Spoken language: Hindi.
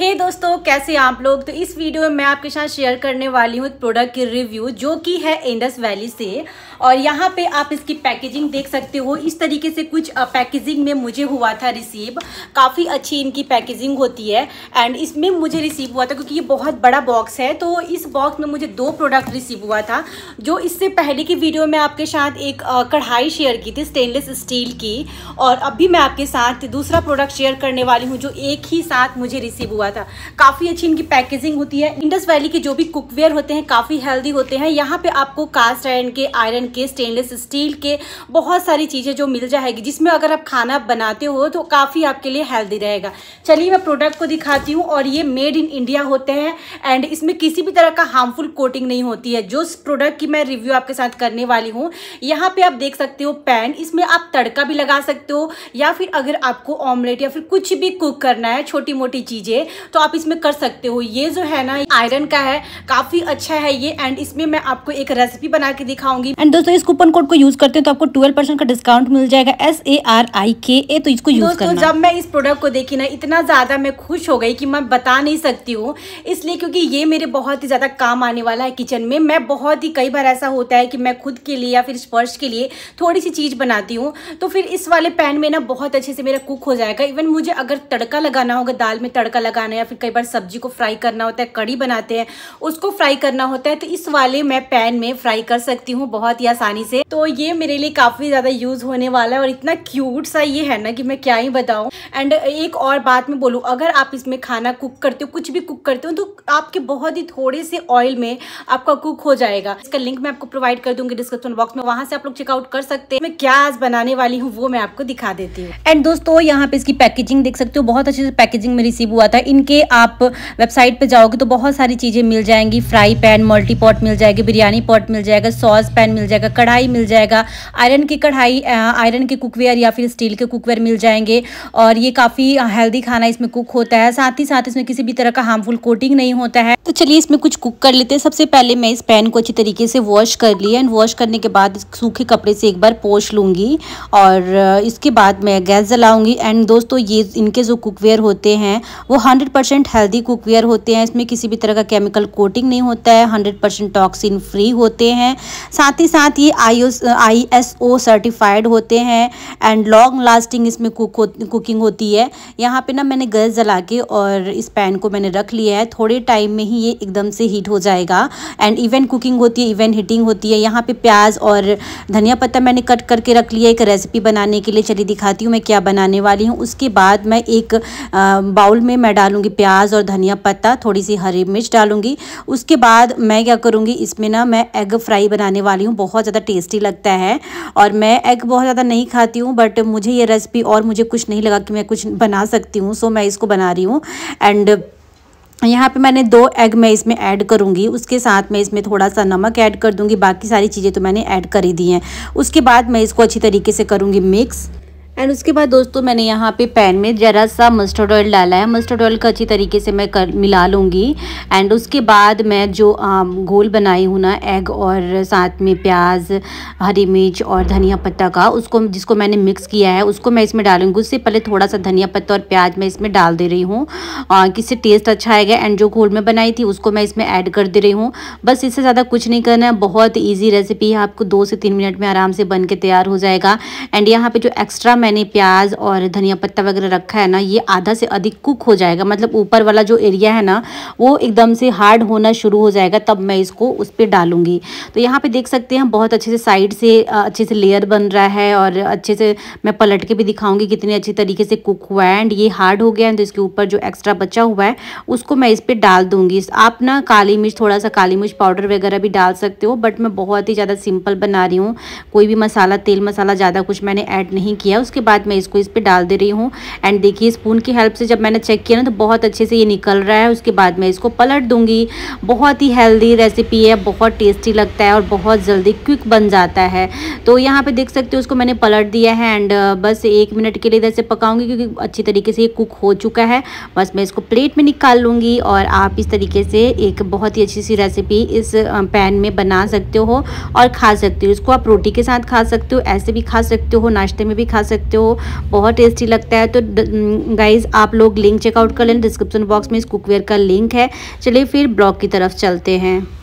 हे hey दोस्तों कैसे आप लोग तो इस वीडियो में मैं आपके साथ शेयर करने वाली हूँ एक प्रोडक्ट की रिव्यू जो कि है इंडस वैली से और यहाँ पे आप इसकी पैकेजिंग देख सकते हो इस तरीके से कुछ पैकेजिंग में मुझे हुआ था रिसीव काफ़ी अच्छी इनकी पैकेजिंग होती है एंड इसमें मुझे रिसीव हुआ था क्योंकि ये बहुत बड़ा बॉक्स है तो इस बॉक्स में मुझे दो प्रोडक्ट रिसीव हुआ था जो इससे पहले की वीडियो में आपके साथ एक कढ़ाई शेयर की थी स्टेनलेस स्टील की और अभी मैं आपके साथ दूसरा प्रोडक्ट शेयर करने वाली हूँ जो एक ही साथ मुझे रिसीव हुआ हुआ था काफ़ी अच्छी इनकी पैकेजिंग होती है इंडस वैली के जो भी कुकवेयर होते हैं काफ़ी हेल्दी होते हैं यहाँ पे आपको कास्ट आयरन के आयरन के स्टेनलेस स्टील के बहुत सारी चीज़ें जो मिल जाएगी जिसमें अगर आप खाना बनाते हो तो काफ़ी आपके लिए हेल्दी रहेगा चलिए मैं प्रोडक्ट को दिखाती हूँ और ये मेड इन इंडिया होते हैं एंड इसमें किसी भी तरह का हार्मफुल कोटिंग नहीं होती है जो प्रोडक्ट की मैं रिव्यू आपके साथ करने वाली हूँ यहाँ पे आप देख सकते हो पैन इसमें आप तड़का भी लगा सकते हो या फिर अगर आपको ऑमलेट या फिर कुछ भी कुक करना है छोटी मोटी चीज़ें तो आप इसमें कर सकते हो ये जो है ना आयरन का है काफ़ी अच्छा है ये एंड इसमें मैं आपको एक रेसिपी बना के दिखाऊंगी एंड दोस्तों इस कूपन कोड को यूज़ करते हैं तो आपको ट्वेल्व का डिस्काउंट मिल जाएगा एस ए आर आई के ए तो इसको यूज़ करना जब मैं इस प्रोडक्ट को देखी ना इतना ज़्यादा मैं खुश हो गई की मैं बता नहीं सकती हूँ इसलिए क्योंकि ये मेरे बहुत ही ज़्यादा काम आने वाला है किचन में मैं बहुत ही कई बार ऐसा होता है कि मैं खुद के लिए या फिर स्पर्श के लिए थोड़ी सी चीज़ बनाती हूँ तो फिर इस वाले पैन में ना बहुत अच्छे से मेरा कुक हो जाएगा इवन मुझे अगर तड़का लगाना होगा दाल में तड़का लगा पकाना या फिर कई बार सब्जी को फ्राई करना होता है कड़ी बनाते हैं उसको फ्राई करना होता है तो इस वाले मैं पैन में फ्राई कर सकती हूँ बहुत ही आसानी से तो ये मेरे लिए काफ़ी ज़्यादा यूज़ होने वाला है और इतना क्यूट सा ये है ना कि मैं क्या ही बताऊँ एंड एक और बात मैं बोलूँ अगर आप इसमें खाना कुक करते हो कुछ भी कुक करते हो तो आपके बहुत ही थोड़े से ऑयल में आपका कुक हो जाएगा इसका लिंक मैं आपको प्रोवाइड कर दूंगी डिस्क्रिप्शन बॉक्स में वहां से आप लोग चेकआउट कर सकते हैं मैं क्या आज बनाने वाली हूँ वो मैं आपको दिखा देती हूँ एंड दोस्तों यहाँ पे इसकी पैकेजिंग देख सकते हो बहुत अच्छे से पैकेजिंग में रिसीव हुआ था इनके आप वेबसाइट पे जाओगे तो बहुत सारी चीज़ें मिल जाएंगी फ्राई पैन मल्टी पॉट मिल जाएगी बिरयानी पॉट मिल जाएगा सॉस पैन मिल जाएगा कढ़ाई मिल जाएगा आयरन की कढ़ाई आयरन के कुकवेयर या फिर स्टील के कुकवेयर मिल जाएंगे और ये काफ़ी हेल्दी खाना इसमें कुक होता है साथ ही साथ इसमें किसी भी तरह का हार्मफुल कोटिंग नहीं होता है तो चलिए इसमें कुछ कुक कर लेते हैं सबसे पहले मैं इस पैन को अच्छी तरीके से वॉश कर लिया एंड वॉश करने के बाद सूखे कपड़े से एक बार पोछ लूँगी और इसके बाद मैं गैस जलाऊँगी एंड दोस्तों ये इनके जो कुकवेयर होते हैं वो 100 परसेंट हेल्दी कुकवेयर होते हैं इसमें किसी भी तरह का केमिकल कोटिंग नहीं होता है 100 परसेंट टॉक्सिन फ्री होते हैं साथ ही साथ ये आई एस ओ सर्टिफाइड होते हैं एंड लॉन्ग लास्टिंग इसमें कुक हो, कुकिंग होती है यहाँ पे ना मैंने गैस जला के और इस पैन को मैंने रख लिया है थोड़े टाइम में ही ये एकदम से हीट हो जाएगा एंड इवेंट कुकिंग होती है इवेंट हीटिंग होती है यहाँ पे प्याज और धनिया पत्ता मैंने कट करके रख लिया एक रेसिपी बनाने के लिए चलिए दिखाती हूँ मैं क्या बनाने वाली हूँ उसके बाद मैं एक बाउल में मैं डालूंगी प्याज और धनिया पत्ता थोड़ी सी हरी मिर्च डालूंगी उसके बाद मैं क्या करूँगी इसमें ना मैं एग फ्राई बनाने वाली हूँ बहुत ज़्यादा टेस्टी लगता है और मैं एग बहुत ज़्यादा नहीं खाती हूँ बट मुझे ये रेसिपी और मुझे कुछ नहीं लगा कि मैं कुछ बना सकती हूँ सो मैं इसको बना रही हूँ एंड यहाँ पे मैंने दो एग मैं इसमें ऐड करूँगी उसके साथ मैं इसमें थोड़ा सा नमक ऐड कर दूँगी बाकी सारी चीज़ें तो मैंने ऐड कर ही दी हैं उसके बाद मैं इसको अच्छी तरीके से करूँगी मिक्स एंड उसके बाद दोस्तों मैंने यहाँ पे पैन में ज़रा सा मस्टर्ड ऑयल डाला है मस्टर्ड ऑयल का अच्छी तरीके से मैं कर मिला लूँगी एंड उसके बाद मैं जो घोल बनाई हूँ ना एग और साथ में प्याज हरी मिर्च और धनिया पत्ता का उसको जिसको मैंने मिक्स किया है उसको मैं इसमें डालूँगी उससे पहले थोड़ा सा धनिया पत्ता और प्याज मैं इसमें डाल दे रही हूँ किससे टेस्ट अच्छा आएगा एंड जो घोल में बनाई थी उसको मैं इसमें ऐड कर दे रही हूँ बस इससे ज़्यादा कुछ नहीं करना है बहुत ईजी रेसिपी है आपको दो से तीन मिनट में आराम से बन के तैयार हो जाएगा एंड यहाँ पर जो एक्स्ट्रा मैं मैंने प्याज और धनिया पत्ता वगैरह रखा है ना ये आधा से अधिक कुक हो जाएगा मतलब ऊपर वाला जो एरिया है ना वो एकदम से हार्ड होना शुरू हो जाएगा तब मैं इसको उस पर डालूंगी तो यहाँ पे देख सकते हैं बहुत अच्छे से साइड से अच्छे से लेयर बन रहा है और अच्छे से मैं पलट के भी दिखाऊंगी कितने अच्छे तरीके से कुक हुआ है एंड ये हार्ड हो गया है तो इसके ऊपर जो एक्स्ट्रा बचा हुआ है उसको मैं इस पर डाल दूंगी आप ना काली मिर्च थोड़ा सा काली मिर्च पाउडर वगैरह भी डाल सकते हो बट मैं बहुत ही ज़्यादा सिंपल बना रही हूँ कोई भी मसाला तेल मसाला ज़्यादा कुछ मैंने ऐड नहीं किया उसके उसके बाद मैं इसको इस पर डाल दे रही हूँ एंड देखिए स्पून की हेल्प से जब मैंने चेक किया ना तो बहुत अच्छे से ये निकल रहा है उसके बाद मैं इसको पलट दूंगी बहुत ही हेल्दी रेसिपी है बहुत टेस्टी लगता है और बहुत जल्दी क्विक बन जाता है तो यहाँ पर देख सकते हो उसको मैंने पलट दिया है एंड uh, बस एक मिनट के लिए इधर से पकाऊंगी क्योंकि अच्छी तरीके से ये कुक हो चुका है बस मैं इसको प्लेट में निकाल लूँगी और आप इस तरीके से एक बहुत ही अच्छी सी रेसिपी इस पैन uh, में बना सकते हो और खा सकते हो इसको आप रोटी के साथ खा सकते हो ऐसे भी खा सकते हो नाश्ते में भी खा सकते सकते हो बहुत टेस्टी लगता है तो गाइज आप लोग लिंक चेकआउट कर लें डिस्क्रिप्शन बॉक्स में इस कुकवेयर का लिंक है चलिए फिर ब्लॉग की तरफ चलते हैं